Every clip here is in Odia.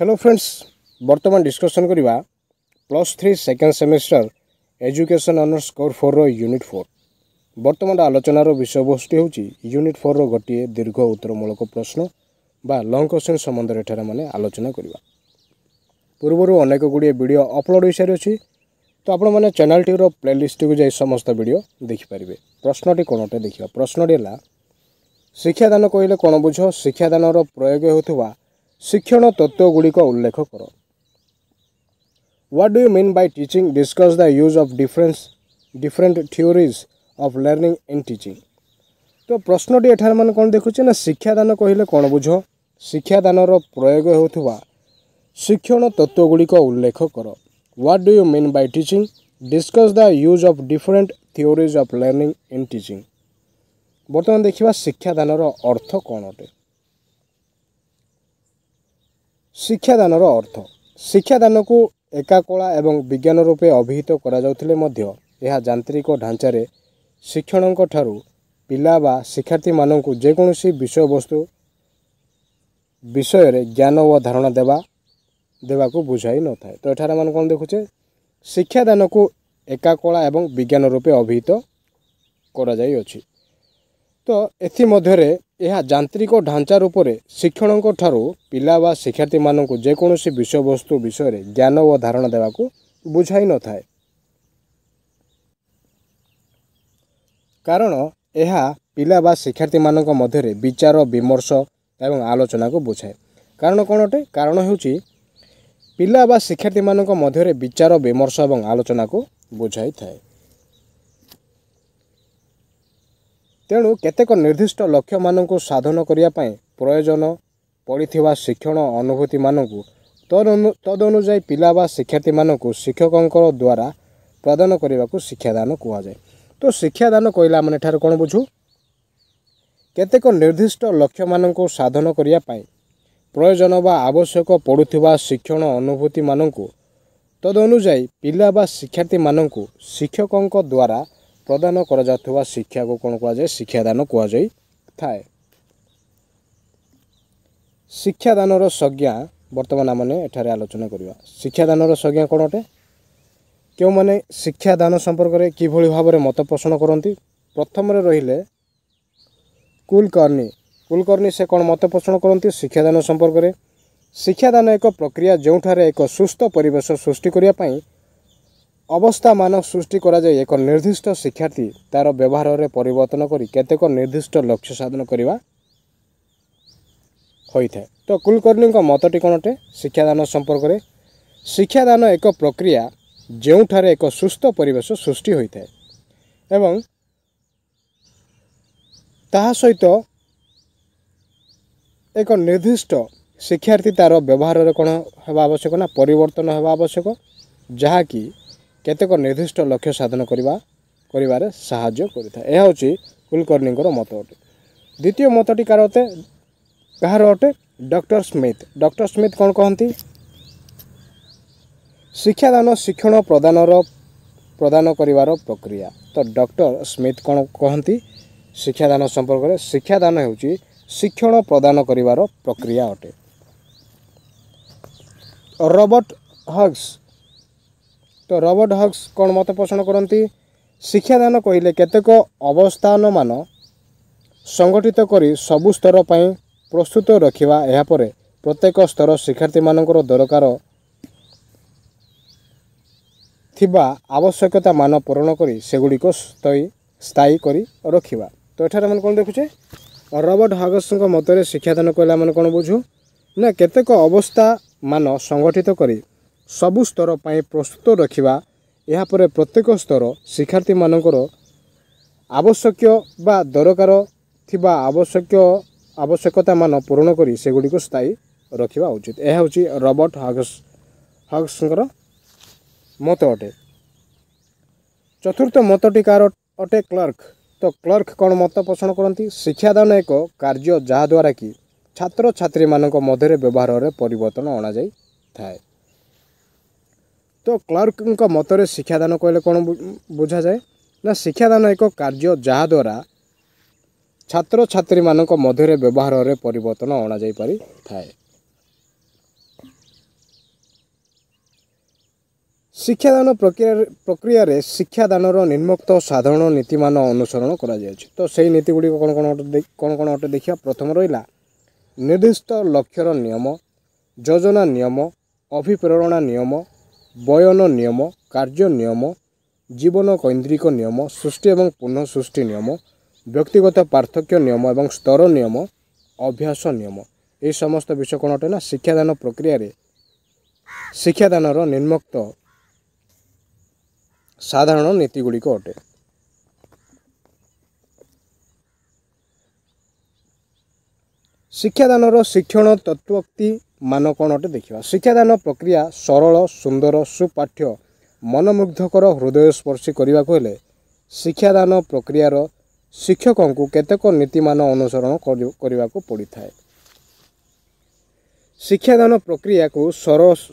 হ্যালো ফ্রেন্ডস বর্তমান ডিসকসন করা plus three second semester education honours core four unit four বর্তমান আলোচনার বিষয়বস্তু হচ্ছে ୟୁନିଟ୍ ফোর্র গোটিয়ে দীর্ঘ উত্তরমূলক প্রশ্ন বা লং কোশ্চিন সম্বন্ধে এখানে মানে আলোচনা করা পূর্বর অনেক গুড়িয়ে ভিডিও অপলোড হয়ে সারিছি তো আপনার চ্যানেলটির প্লেলিষ্টকে যাই সমস্ত ভিডিও দেখিপারে প্রশ্নটি কোণটা দেখা প্রশ্নটি হল শিক্ষাদান কহিলে কোণ বুঝ শিক্ষাদানর প্রয়োগ হেউথিবা ଶିକ୍ଷଣ ତତ୍ତ୍ୱଗୁଡ଼ିକ ଉଲ୍ଲେଖ କର what do you mean by teaching discuss the use of difference different theories of learning in teaching ତ ପ୍ରଶ୍ନଟି ଏଠାରେ ମାନେ କ'ଣ ଦେଖୁଛି ନା ଶିକ୍ଷାଦାନ କହିଲେ କ'ଣ ବୁଝ ଶିକ୍ଷାଦାନର ପ୍ରୟୋଗ ହେଉଥିବା ଶିକ୍ଷଣ ତତ୍ତ୍ୱଗୁଡ଼ିକ ଉଲ୍ଲେଖ କର what do you mean by teaching discuss the use of different theories of learning in teaching ବର୍ତ୍ତମାନ ଦେଖିବା ଶିକ୍ଷାଦାନର ଅର୍ଥ କ'ଣ ଅଟେ ଶିକ୍ଷାଦାନର ଅର୍ଥ ଶିକ୍ଷାଦାନକୁ ଏକା କଳା ଏବଂ ବିଜ୍ଞାନ ରୂପେ ଅଭିହିତ କରାଯାଉଥିଲେ ମଧ୍ୟ ଏହା ଯାନ୍ତ୍ରିକ ଢାଞ୍ଚାରେ ଶିକ୍ଷଣଙ୍କ ଠାରୁ ପିଲା ବା ଶିକ୍ଷାର୍ଥୀମାନଙ୍କୁ ଯେକୌଣସି ବିଷୟବସ୍ତୁ ବିଷୟରେ ଜ୍ଞାନ ଓ ଧାରଣା ଦେବା ଦେବାକୁ ବୁଝାଇ ନଥାଏ ତ ଏଠାରେ ଆମେ କ'ଣ ଦେଖୁଛେ ଶିକ୍ଷାଦାନକୁ ଏକା କଳା ଏବଂ ବିଜ୍ଞାନ ରୂପେ ଅଭିହିତ କରାଯାଇଅଛି ତ ଏଥିମଧ୍ୟରେ ଏହା ଯାନ୍ତ୍ରିକ ଢାଞ୍ଚା ରୂପରେ ଶିକ୍ଷଣଙ୍କ ଠାରୁ ପିଲା ବା ଶିକ୍ଷାର୍ଥୀମାନଙ୍କୁ ଯେକୌଣସି ବିଷୟବସ୍ତୁ ବିଷୟରେ ଜ୍ଞାନ ଓ ଧାରଣା ଦେବାକୁ ବୁଝାଇ ନଥାଏ କାରଣ ଏହା ପିଲା ବା ଶିକ୍ଷାର୍ଥୀମାନଙ୍କ ମଧ୍ୟରେ ବିଚାର ବିମର୍ଶ ଏବଂ ଆଲୋଚନାକୁ ବୁଝାଏ କାରଣ କ'ଣ ଅଟେ କାରଣ ହେଉଛି ପିଲା ବା ଶିକ୍ଷାର୍ଥୀମାନଙ୍କ ମଧ୍ୟରେ ବିଚାର ବିମର୍ଶ ଏବଂ ଆଲୋଚନାକୁ ବୁଝାଇଥାଏ ତେଣୁ କେତେକ ନିର୍ଦ୍ଦିଷ୍ଟ ଲକ୍ଷ୍ୟମାନଙ୍କୁ ସାଧନ କରିବା ପାଇଁ ପ୍ରୟୋଜନ ପଡ଼ିଥିବା ଶିକ୍ଷଣ ଅନୁଭୂତିମାନଙ୍କୁ ତଦନୁଯାୟୀ ପିଲା ବା ଶିକ୍ଷାର୍ଥୀମାନଙ୍କୁ ଶିକ୍ଷକଙ୍କ ଦ୍ୱାରା ପ୍ରଦାନ କରିବାକୁ ଶିକ୍ଷାଦାନ କୁହାଯାଏ ତ ଶିକ୍ଷାଦାନ କହିଲା ଆମେ ଏଠାରେ କ'ଣ ବୁଝୁ କେତେକ ନିର୍ଦ୍ଦିଷ୍ଟ ଲକ୍ଷ୍ୟମାନଙ୍କୁ ସାଧନ କରିବା ପାଇଁ ପ୍ରୟୋଜନ ବା ଆବଶ୍ୟକ ପଡ଼ୁଥିବା ଶିକ୍ଷଣ ଅନୁଭୂତିମାନଙ୍କୁ ତଦନୁଯାୟୀ ପିଲା ବା ଶିକ୍ଷାର୍ଥୀମାନଙ୍କୁ ଶିକ୍ଷକଙ୍କ ଦ୍ୱାରା ପ୍ରଦାନ କରାଯାଉଥିବା ଶିକ୍ଷାକୁ କ'ଣ କୁହାଯାଏ ଶିକ୍ଷାଦାନ କୁହାଯାଇଥାଏ ଶିକ୍ଷାଦାନର ସଂଜ୍ଞା ବର୍ତ୍ତମାନ ଆମେ ଏଠାରେ ଆଲୋଚନା କରିବା ଶିକ୍ଷାଦାନର ସଂଜ୍ଞା କ'ଣ ଅଟେ କେଉଁମାନେ ଶିକ୍ଷାଦାନ ସମ୍ପର୍କରେ କିଭଳି ଭାବରେ ମତ ପୋଷଣ କରନ୍ତି ପ୍ରଥମରେ ରହିଲେ କୁଲକର୍ଣ୍ଣୀ କୁଲକର୍ଣ୍ଣୀ ସେ କ'ଣ ମତ ପୋଷଣ କରନ୍ତି ଶିକ୍ଷାଦାନ ସମ୍ପର୍କରେ ଶିକ୍ଷାଦାନ ଏକ ପ୍ରକ୍ରିୟା ଯେଉଁଠାରେ ଏକ ସୁସ୍ଥ ପରିବେଶ ସୃଷ୍ଟି କରିବା ପାଇଁ ଅବସ୍ଥାମାନ ସୃଷ୍ଟି କରାଯାଇ ଏକ ନିର୍ଦ୍ଦିଷ୍ଟ ଶିକ୍ଷାର୍ଥୀ ତା'ର ବ୍ୟବହାରରେ ପରିବର୍ତ୍ତନ କରି କେତେକ ନିର୍ଦ୍ଦିଷ୍ଟ ଲକ୍ଷ୍ୟ ସାଧନ କରିବା ହୋଇଥାଏ ତ କୁଲକର୍ଣ୍ଣୀଙ୍କ ମତଟି କ'ଣ ଅଟେ ଶିକ୍ଷାଦାନ ସମ୍ପର୍କରେ ଶିକ୍ଷାଦାନ ଏକ ପ୍ରକ୍ରିୟା ଯେଉଁଠାରେ ଏକ ସୁସ୍ଥ ପରିବେଶ ସୃଷ୍ଟି ହୋଇଥାଏ ଏବଂ ତାହା ସହିତ ଏକ ନିର୍ଦ୍ଦିଷ୍ଟ ଶିକ୍ଷାର୍ଥୀ ତା'ର ବ୍ୟବହାରରେ କ'ଣ ହେବା ଆବଶ୍ୟକ ନା ପରିବର୍ତ୍ତନ ହେବା ଆବଶ୍ୟକ ଯାହାକି କେତେକ ନିର୍ଦ୍ଦିଷ୍ଟ ଲକ୍ଷ୍ୟ ସାଧନ କରିବା କରିବାରେ ସାହାଯ୍ୟ କରିଥାଏ ଏହା ହେଉଛି କୁଲକର୍ଣ୍ଣିଙ୍କର ମତ ଅଟେ ଦ୍ୱିତୀୟ ମତଟି କାହାର ଅଟେ କାହାର ଅଟେ ଡକ୍ଟର ସ୍ମିଥ ଡକ୍ଟର ସ୍ମିଥ କ'ଣ କହନ୍ତି ଶିକ୍ଷାଦାନ ଶିକ୍ଷଣ ପ୍ରଦାନର ପ୍ରଦାନ କରିବାର ପ୍ରକ୍ରିୟା ତ ଡକ୍ଟର ସ୍ମିଥ କ'ଣ କହନ୍ତି ଶିକ୍ଷାଦାନ ସମ୍ପର୍କରେ ଶିକ୍ଷାଦାନ ହେଉଛି ଶିକ୍ଷଣ ପ୍ରଦାନ କରିବାର ପ୍ରକ୍ରିୟା ଅଟେ ରବର୍ଟ ହଗ୍ସ ତ ରବର୍ଟ ହକ୍ସ କ'ଣ ମତ ପୋଷଣ କରନ୍ତି ଶିକ୍ଷାଦାନ କହିଲେ କେତେକ ଅବସ୍ଥାନମାନ ସଂଗଠିତ କରି ସବୁ ସ୍ତର ପାଇଁ ପ୍ରସ୍ତୁତ ରଖିବା ଏହାପରେ ପ୍ରତ୍ୟେକ ସ୍ତର ଶିକ୍ଷାର୍ଥୀମାନଙ୍କର ଦରକାର ଥିବା ଆବଶ୍ୟକତାମାନ ପୂରଣ କରି ସେଗୁଡ଼ିକୁ ସ୍ଥାୟୀ କରି ରଖିବା ତ ଏଠାରେ ଆମେ କ'ଣ ଦେଖୁଛେ ରବର୍ଟ ହଗସ୍ଙ୍କ ମତରେ ଶିକ୍ଷାଦାନ କହିଲେ ଆମେ କ'ଣ ବୁଝୁ ନା କେତେକ ଅବସ୍ଥାମାନ ସଂଗଠିତ କରି ସବୁ ସ୍ତର ପାଇଁ ପ୍ରସ୍ତୁତ ରଖିବା ଏହାପରେ ପ୍ରତ୍ୟେକ ସ୍ତର ଶିକ୍ଷାର୍ଥୀମାନଙ୍କର ଆବଶ୍ୟକୀୟ ବା ଦରକାର ଥିବା ଆବଶ୍ୟକୀୟ ଆବଶ୍ୟକତାମାନ ପୂରଣ କରି ସେଗୁଡ଼ିକୁ ସ୍ଥାୟୀ ରଖିବା ଉଚିତ ଏହା ହେଉଛି ରବର୍ଟ ହଗ୍ସ ହଗ୍ସଙ୍କର ମତ ଅଟେ ଚତୁର୍ଥ ମତଟି କାହାର ଅଟେ କ୍ଲର୍କ ତ କ୍ଲର୍କ କ'ଣ ମତ ପୋଷଣ କରନ୍ତି ଶିକ୍ଷାଦାନ ଏକ କାର୍ଯ୍ୟ ଯାହାଦ୍ୱାରା କି ଛାତ୍ରଛାତ୍ରୀମାନଙ୍କ ମଧ୍ୟରେ ବ୍ୟବହାରରେ ପରିବର୍ତ୍ତନ ଅଣାଯାଇଥାଏ ତ କ୍ଲର୍କଙ୍କ ମତରେ ଶିକ୍ଷାଦାନ କହିଲେ କ'ଣ ବୁଝାଯାଏ ନା ଶିକ୍ଷାଦାନ ଏକ କାର୍ଯ୍ୟ ଯାହାଦ୍ୱାରା ଛାତ୍ରଛାତ୍ରୀମାନଙ୍କ ମଧ୍ୟରେ ବ୍ୟବହାରରେ ପରିବର୍ତ୍ତନ ଅଣାଯାଇପାରିଥାଏ ପାରିଥାଏ ଶିକ୍ଷାଦାନ ପ୍ରକ୍ରିୟାରେ ଶିକ୍ଷାଦାନର ନିମ୍ନୋକ୍ତ ସାଧାରଣ ନୀତିମାନ ଅନୁସରଣ କରାଯାଇଛି ତ ସେହି ନୀତିଗୁଡ଼ିକ କ'ଣ କ'ଣ ଅଟେ କ'ଣ କ'ଣ ଅଟେ ଦେଖିବା ପ୍ରଥମ ରହିଲା ନିର୍ଦ୍ଦିଷ୍ଟ ଲକ୍ଷ୍ୟର ନିୟମ ଯୋଜନା ନିୟମ ଅଭିପ୍ରେରଣା ନିୟମ ବୟନ ନିୟମ କାର୍ଯ୍ୟ ନିୟମ ଜୀବନ କୈନ୍ଦ୍ରିକ ନିୟମ ସୃଷ୍ଟି ଏବଂ ପୁନଃ ସୃଷ୍ଟି ନିୟମ ବ୍ୟକ୍ତିଗତ ପାର୍ଥକ୍ୟ ନିୟମ ଏବଂ ସ୍ତର ନିୟମ ଅଭ୍ୟାସ ନିୟମ ଏହି ସମସ୍ତ ବିଷୟ କ'ଣ ଅଟେ ନା ଶିକ୍ଷାଦାନ ପ୍ରକ୍ରିୟାରେ ଶିକ୍ଷାଦାନର ନିମ୍ନକ୍ତ ସାଧାରଣ ନୀତିଗୁଡ଼ିକ ଅଟେ ଶିକ୍ଷାଦାନର ଶିକ୍ଷଣ ତତ୍ତ୍ୱକ୍ତି ମାନ କ'ଣଟି ଦେଖିବା ଶିକ୍ଷାଦାନ ପ୍ରକ୍ରିୟା ସରଳ ସୁନ୍ଦର ସୁପାଠ୍ୟ ମନମୁଗ୍ଧକର ହୃଦୟସ୍ପର୍ଶୀ କରିବାକୁ ହେଲେ ଶିକ୍ଷାଦାନ ପ୍ରକ୍ରିୟାର ଶିକ୍ଷକଙ୍କୁ କେତେକ ନୀତିମାନ ଅନୁସରଣ କରିବାକୁ ପଡ଼ିଥାଏ ଶିକ୍ଷାଦାନ ପ୍ରକ୍ରିୟାକୁ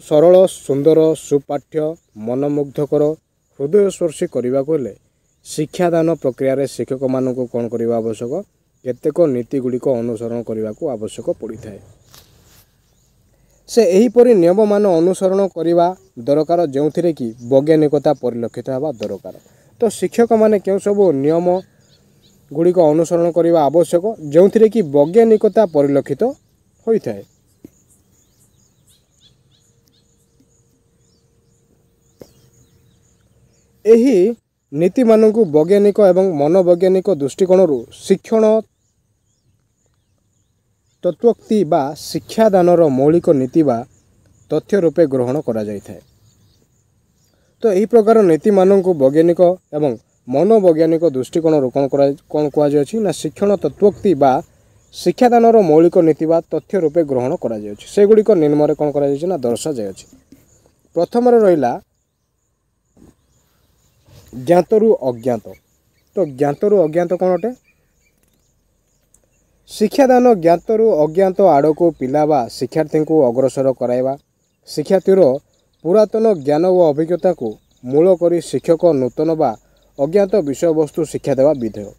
ସରଳ ସୁନ୍ଦର ସୁପାଠ୍ୟ ମନମୁଗ୍ଧକର ହୃଦୟସ୍ପର୍ଶୀ କରିବାକୁ ହେଲେ ଶିକ୍ଷାଦାନ ପ୍ରକ୍ରିୟାରେ ଶିକ୍ଷକମାନଙ୍କୁ କ'ଣ କରିବା ଆବଶ୍ୟକ କେତେକ ନୀତି ଗୁଡ଼ିକ ଅନୁସରଣ କରିବାକୁ ଆବଶ୍ୟକ ପଡ଼ିଥାଏ ସେ ଏହିପରି ନିୟମମାନ ଅନୁସରଣ କରିବା ଦରକାର ଯେଉଁଥିରେ କି ବୈଜ୍ଞାନିକତା ପରିଲକ୍ଷିତ ହେବା ଦରକାର ତ ଶିକ୍ଷକମାନେ କେଉଁ ସବୁ ନିୟମ ଗୁଡ଼ିକ ଅନୁସରଣ କରିବା ଆବଶ୍ୟକ ଯେଉଁଥିରେ କି ବୈଜ୍ଞାନିକତା ପରିଲକ୍ଷିତ ହୋଇଥାଏ ଏହି ନୀତିମାନଙ୍କୁ ବୈଜ୍ଞାନିକ ଏବଂ ମନୋବୈଜ୍ଞାନିକ ଦୃଷ୍ଟିକୋଣରୁ ଶିକ୍ଷଣ ତତ୍ୱକ୍ତି ବା ଶିକ୍ଷାଦାନର ମୌଳିକ ନୀତି ବା ତଥ୍ୟ ରୂପେ ଗ୍ରହଣ କରାଯାଇଥାଏ ତ ଏହି ପ୍ରକାର ନୀତିମାନଙ୍କୁ ବୈଜ୍ଞାନିକ ଏବଂ ମନୋବୈଜ୍ଞାନିକ ଦୃଷ୍ଟିକୋଣରୁ କ'ଣ କରା କ'ଣ କୁହାଯାଉଛି ନା ଶିକ୍ଷଣ ତତ୍ୱକ୍ତି ବା ଶିକ୍ଷାଦାନର ମୌଳିକ ନୀତି ବା ତଥ୍ୟ ରୂପେ ଗ୍ରହଣ କରାଯାଉଛି ସେଗୁଡ଼ିକ ନିମ୍ନରେ କ'ଣ କରାଯାଇଛି ନା ଦର୍ଶାଯାଇଅଛି ପ୍ରଥମରେ ରହିଲା ଜ୍ଞାତରୁ ଅଜ୍ଞାତ ତ ଜ୍ଞାତରୁ ଅଜ୍ଞାତ କ'ଣ ଅଟେ ଶିକ୍ଷାଦାନ ଜ୍ଞାତରୁ ଅଜ୍ଞାତ ଆଡ଼କୁ ପିଲା ବା ଶିକ୍ଷାର୍ଥୀଙ୍କୁ ଅଗ୍ରସର କରାଇବା ଶିକ୍ଷାର୍ଥୀର ପୁରାତନ ଜ୍ଞାନ ଓ ଅଭିଜ୍ଞତାକୁ ମୂଳ କରି ଶିକ୍ଷକ ନୂତନ ବା ଅଜ୍ଞାତ ବିଷୟବସ୍ତୁ ଶିକ୍ଷା ଦେବା ବିଧେୟ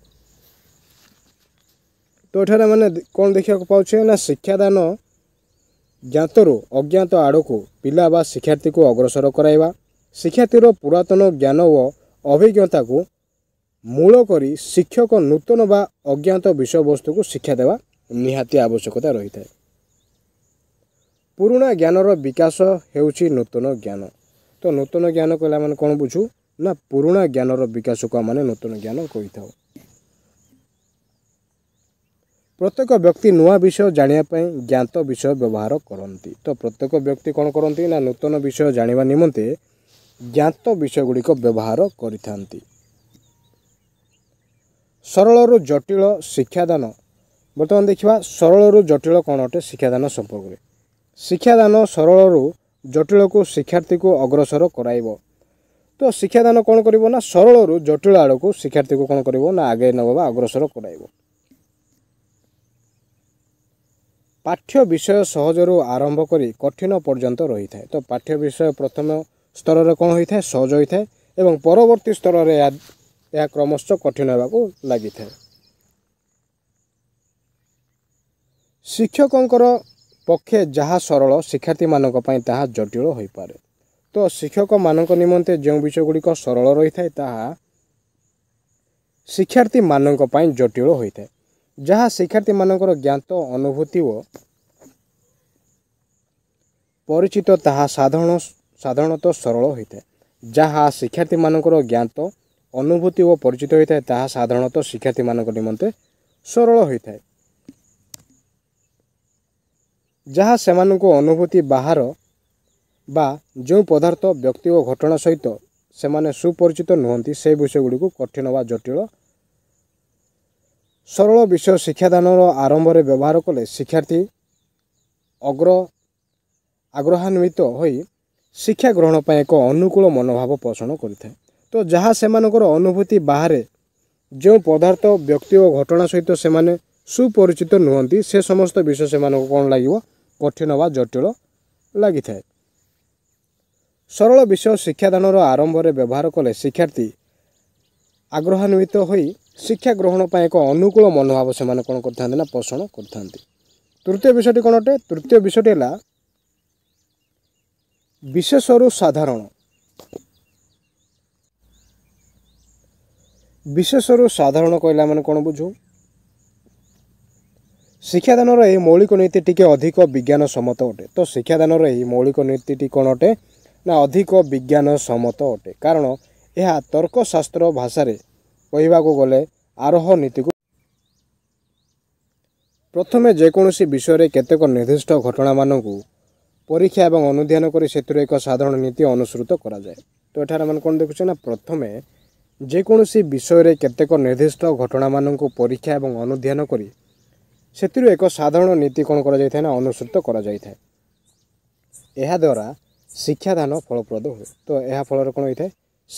ତ ଏଠାରେ ମାନେ କ'ଣ ଦେଖିବାକୁ ପାଉଛେ ନା ଶିକ୍ଷାଦାନ ଜ୍ଞାତରୁ ଅଜ୍ଞାତ ଆଡ଼କୁ ପିଲା ବା ଶିକ୍ଷାର୍ଥୀଙ୍କୁ ଅଗ୍ରସର କରାଇବା ଶିକ୍ଷାର୍ଥୀର ପୁରାତନ ଜ୍ଞାନ ଓ ଅଭିଜ୍ଞତାକୁ ମୂଳ କରି ଶିକ୍ଷକ ନୂତନ ବା ଅଜ୍ଞାତ ବିଷୟବସ୍ତୁକୁ ଶିକ୍ଷା ଦେବା ନିହାତି ଆବଶ୍ୟକତା ରହିଥାଏ ପୁରୁଣା ଜ୍ଞାନର ବିକାଶ ହେଉଛି ନୂତନ ଜ୍ଞାନ ତ ନୂତନ ଜ୍ଞାନ କହିଲେ ଆମେ କ'ଣ ବୁଝୁ ନା ପୁରୁଣା ଜ୍ଞାନର ବିକାଶକୁ ଆମେ ନୂତନ ଜ୍ଞାନ କହିଥାଉ ପ୍ରତ୍ୟେକ ବ୍ୟକ୍ତି ନୂଆ ବିଷୟ ଜାଣିବା ପାଇଁ ଜ୍ଞାତ ବିଷୟ ବ୍ୟବହାର କରନ୍ତି ତ ପ୍ରତ୍ୟେକ ବ୍ୟକ୍ତି କ'ଣ କରନ୍ତି ନା ନୂତନ ବିଷୟ ଜାଣିବା ନିମନ୍ତେ ଜ୍ଞାତ ବିଷୟଗୁଡ଼ିକ ବ୍ୟବହାର କରିଥାନ୍ତି ସରଳରୁ ଜଟିଳ ଶିକ୍ଷାଦାନ ବର୍ତ୍ତମାନ ଦେଖିବା ସରଳରୁ ଜଟିଳ କ'ଣ ଅଟେ ଶିକ୍ଷାଦାନ ସମ୍ପର୍କରେ ଶିକ୍ଷାଦାନ ସରଳରୁ ଜଟିଳକୁ ଶିକ୍ଷାର୍ଥୀକୁ ଅଗ୍ରସର କରାଇବ ତ ଶିକ୍ଷାଦାନ କ'ଣ କରିବ ନା ସରଳରୁ ଜଟିଳ ଆଡ଼କୁ ଶିକ୍ଷାର୍ଥୀକୁ କ'ଣ କରିବ ନା ଆଗେଇ ନେବ ବା ଅଗ୍ରସର କରାଇବ ପାଠ୍ୟ ବିଷୟ ସହଜରୁ ଆରମ୍ଭ କରି କଠିନ ପର୍ଯ୍ୟନ୍ତ ରହିଥାଏ ତ ପାଠ୍ୟ ବିଷୟ ପ୍ରଥମ ସ୍ତରରେ କ'ଣ ହୋଇଥାଏ ସହଜ ହୋଇଥାଏ ଏବଂ ପରବର୍ତ୍ତୀ ସ୍ତରରେ ଏହା ଏହା କ୍ରମଶଃ କଠିନ ହେବାକୁ ଲାଗିଥାଏ ଶିକ୍ଷକଙ୍କର ପକ୍ଷେ ଯାହା ସରଳ ଶିକ୍ଷାର୍ଥୀମାନଙ୍କ ପାଇଁ ତାହା ଜଟିଳ ହୋଇପାରେ ତ ଶିକ୍ଷକମାନଙ୍କ ନିମନ୍ତେ ଯେଉଁ ବିଷୟଗୁଡ଼ିକ ସରଳ ରହିଥାଏ ତାହା ଶିକ୍ଷାର୍ଥୀମାନଙ୍କ ପାଇଁ ଜଟିଳ ହୋଇଥାଏ ଯାହା ଶିକ୍ଷାର୍ଥୀମାନଙ୍କର ଜ୍ଞାତ ଅନୁଭୂତି ଓ ପରିଚିତ ତାହା ସାଧାରଣ ସାଧାରଣତଃ ସରଳ ହୋଇଥାଏ ଯାହା ଶିକ୍ଷାର୍ଥୀମାନଙ୍କର ଜ୍ଞାତ ଅନୁଭୂତି ଓ ପରିଚିତ ହୋଇଥାଏ ତାହା ସାଧାରଣତଃ ଶିକ୍ଷାର୍ଥୀମାନଙ୍କ ନିମନ୍ତେ ସରଳ ହୋଇଥାଏ ଯାହା ସେମାନଙ୍କୁ ଅନୁଭୂତି ବାହାର ବା ଯେଉଁ ପଦାର୍ଥ ବ୍ୟକ୍ତି ଓ ଘଟଣା ସହିତ ସେମାନେ ସୁପରିଚିତ ନୁହନ୍ତି ସେ ବିଷୟଗୁଡ଼ିକୁ କଠିନ ବା ଜଟିଳ ସରଳ ବିଷୟ ଶିକ୍ଷାଦାନର ଆରମ୍ଭରେ ବ୍ୟବହାର କଲେ ଶିକ୍ଷାର୍ଥୀ ଅଗ୍ର ଆଗ୍ରହାନ୍ୱିତ ହୋଇ ଶିକ୍ଷା ଗ୍ରହଣ ପାଇଁ ଏକ ଅନୁକୂଳ ମନୋଭାବ ପୋଷଣ କରିଥାଏ ତ ଯାହା ସେମାନଙ୍କର ଅନୁଭୂତି ବାହାରେ ଯେଉଁ ପଦାର୍ଥ ବ୍ୟକ୍ତି ଓ ଘଟଣା ସହିତ ସେମାନେ ସୁପରିଚିତ ନୁହନ୍ତି ସେ ସମସ୍ତ ବିଷୟ ସେମାନଙ୍କୁ କ'ଣ ଲାଗିବ କଠିନ ବା ଜଟିଳ ଲାଗିଥାଏ ସରଳ ବିଷୟ ଶିକ୍ଷାଦାନର ଆରମ୍ଭରେ ବ୍ୟବହାର କଲେ ଶିକ୍ଷାର୍ଥୀ ଆଗ୍ରହାନ୍ୱିତ ହୋଇ ଶିକ୍ଷା ଗ୍ରହଣ ପାଇଁ ଏକ ଅନୁକୂଳ ମନୋଭାବ ସେମାନେ କ'ଣ କରିଥାନ୍ତି ନା ପୋଷଣ କରିଥାନ୍ତି ତୃତୀୟ ବିଷୟଟି କ'ଣ ଅଟେ ତୃତୀୟ ବିଷୟଟି ହେଲା ବିଶେଷରୁ ସାଧାରଣ ବିଶେଷରୁ ସାଧାରଣ କହିଲେ ମାନେ କ'ଣ ବୁଝୁ ଶିକ୍ଷାଦାନର ଏହି ମୌଳିକ ନୀତି ଟିକେ ଅଧିକ ବିଜ୍ଞାନ ସମ୍ମତ ଅଟେ ତ ଶିକ୍ଷାଦାନର ଏହି ମୌଳିକ ନୀତିଟି କ'ଣ ଅଟେ ନା ଅଧିକ ବିଜ୍ଞାନ ସମ୍ମତ ଅଟେ କାରଣ ଏହା ତର୍କଶାସ୍ତ୍ର ଭାଷାରେ କହିବାକୁ ଗଲେ ଆରୋହ ନୀତିକୁ ପ୍ରଥମେ ଯେକୌଣସି ବିଷୟରେ କେତେକ ନିର୍ଦ୍ଦିଷ୍ଟ ଘଟଣାମାନଙ୍କୁ ପରୀକ୍ଷା ଏବଂ ଅନୁଧ୍ୟାନ କରି ସେଥିରୁ ଏକ ସାଧାରଣ ନୀତି ଅନୁସୃତ କରାଯାଏ ତ ଏଠାରେ ଆମେ କ'ଣ ଦେଖୁଛେ ନା ପ୍ରଥମେ ଯେକୌଣସି ବିଷୟରେ କେତେକ ନିର୍ଦ୍ଦିଷ୍ଟ ଘଟଣାମାନଙ୍କୁ ପରୀକ୍ଷା ଏବଂ ଅନୁଧ୍ୟାନ କରି ସେଥିରୁ ଏକ ସାଧାରଣ ନୀତି କ'ଣ କରାଯାଇଥାଏ ନା ଅନୁସୃତ କରାଯାଇଥାଏ ଏହାଦ୍ୱାରା ଶିକ୍ଷାଦାନ ଫଳପ୍ରଦ ହୁଏ ତ ଏହା ଫଳରେ କ'ଣ ହୋଇଥାଏ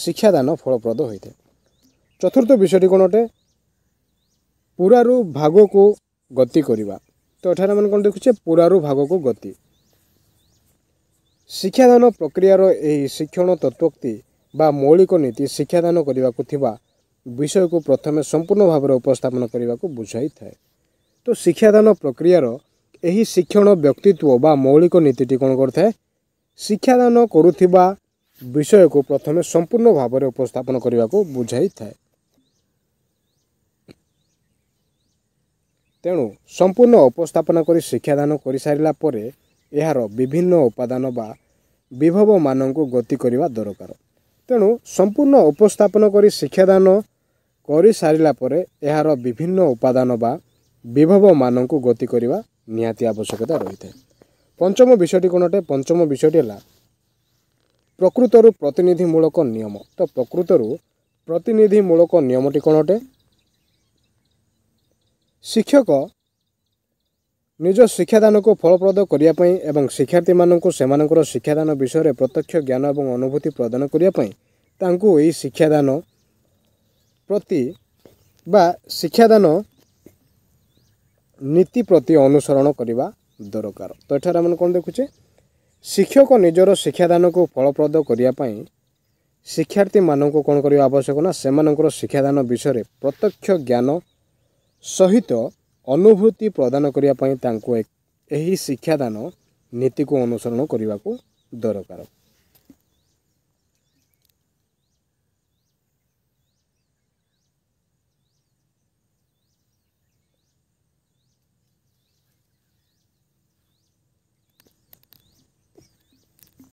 ଶିକ୍ଷାଦାନ ଫଳପ୍ରଦ ହୋଇଥାଏ ଚତୁର୍ଥ ବିଷୟଟି କ'ଣ ଅଟେ ପୁରାରୁ ଭାଗକୁ ଗତି କରିବା ତ ଏଠାରେ ଆମେ କ'ଣ ଦେଖୁଛେ ପୁରାରୁ ଭାଗକୁ ଗତି ଶିକ୍ଷାଦାନ ପ୍ରକ୍ରିୟାର ଏହି ଶିକ୍ଷଣ ତତ୍ଵକ୍ତି ବା ମୌଳିକ ନୀତି ଶିକ୍ଷାଦାନ କରିବାକୁ ଥିବା ବିଷୟକୁ ପ୍ରଥମେ ସମ୍ପୂର୍ଣ୍ଣ ଭାବରେ ଉପସ୍ଥାପନ କରିବାକୁ ବୁଝାଇଥାଏ ତ ଶିକ୍ଷାଦାନ ପ୍ରକ୍ରିୟାର ଏହି ଶିକ୍ଷଣ ବ୍ୟକ୍ତିତ୍ୱ ବା ମୌଳିକ ନୀତିଟି କ'ଣ କରିଥାଏ ଶିକ୍ଷାଦାନ କରୁଥିବା ବିଷୟକୁ ପ୍ରଥମେ ସମ୍ପୂର୍ଣ୍ଣ ଭାବରେ ଉପସ୍ଥାପନ କରିବାକୁ ବୁଝାଇଥାଏ ତେଣୁ ସମ୍ପୂର୍ଣ୍ଣ ଉପସ୍ଥାପନ କରି ଶିକ୍ଷାଦାନ କରିସାରିଲା ପରେ ଏହାର ବିଭିନ୍ନ ଉପାଦାନ ବା ବିଭବମାନଙ୍କୁ ଗତି କରିବା ଦରକାର ତେଣୁ ସମ୍ପୂର୍ଣ୍ଣ ଉପସ୍ଥାପନ କରି ଶିକ୍ଷାଦାନ କରିସାରିଲା ପରେ ଏହାର ବିଭିନ୍ନ ଉପାଦାନ ବା ବିଭବମାନଙ୍କୁ ଗତି କରିବା ନିହାତି ଆବଶ୍ୟକତା ରହିଥାଏ ପଞ୍ଚମ ବିଷୟଟି କ'ଣ ଅଟେ ପଞ୍ଚମ ବିଷୟଟି ହେଲା ପ୍ରକୃତରୁ ପ୍ରତିନିଧିମୂଳକ ନିୟମ ତ ପ୍ରକୃତରୁ ପ୍ରତିନିଧିମୂଳକ ନିୟମଟି କ'ଣ ଅଟେ ଶିକ୍ଷକ ନିଜ ଶିକ୍ଷାଦାନକୁ ଫଳପ୍ରଦ କରିବା ପାଇଁ ଏବଂ ଶିକ୍ଷାର୍ଥୀମାନଙ୍କୁ ସେମାନଙ୍କର ଶିକ୍ଷାଦାନ ବିଷୟରେ ପ୍ରତ୍ୟକ୍ଷ ଜ୍ଞାନ ଏବଂ ଅନୁଭୂତି ପ୍ରଦାନ କରିବା ପାଇଁ ତାଙ୍କୁ ଏହି ଶିକ୍ଷାଦାନ ପ୍ରତି ବା ଶିକ୍ଷାଦାନ ନୀତି ପ୍ରତି ଅନୁସରଣ କରିବା ଦରକାର ତ ଏଠାରେ ଆମେ କ'ଣ ଦେଖୁଛେ ଶିକ୍ଷକ ନିଜର ଶିକ୍ଷାଦାନକୁ ଫଳପ୍ରଦ କରିବା ପାଇଁ ଶିକ୍ଷାର୍ଥୀମାନଙ୍କୁ କ'ଣ କରିବା ଆବଶ୍ୟକ ନା ସେମାନଙ୍କର ଶିକ୍ଷାଦାନ ବିଷୟରେ ପ୍ରତ୍ୟକ୍ଷ ଜ୍ଞାନ ସହିତ ଅନୁଭୂତି ପ୍ରଦାନ କରିବା ପାଇଁ ତାଙ୍କୁ ଏହି ଶିକ୍ଷାଦାନ ନୀତିକୁ ଅନୁସରଣ କରିବାକୁ ଦରକାର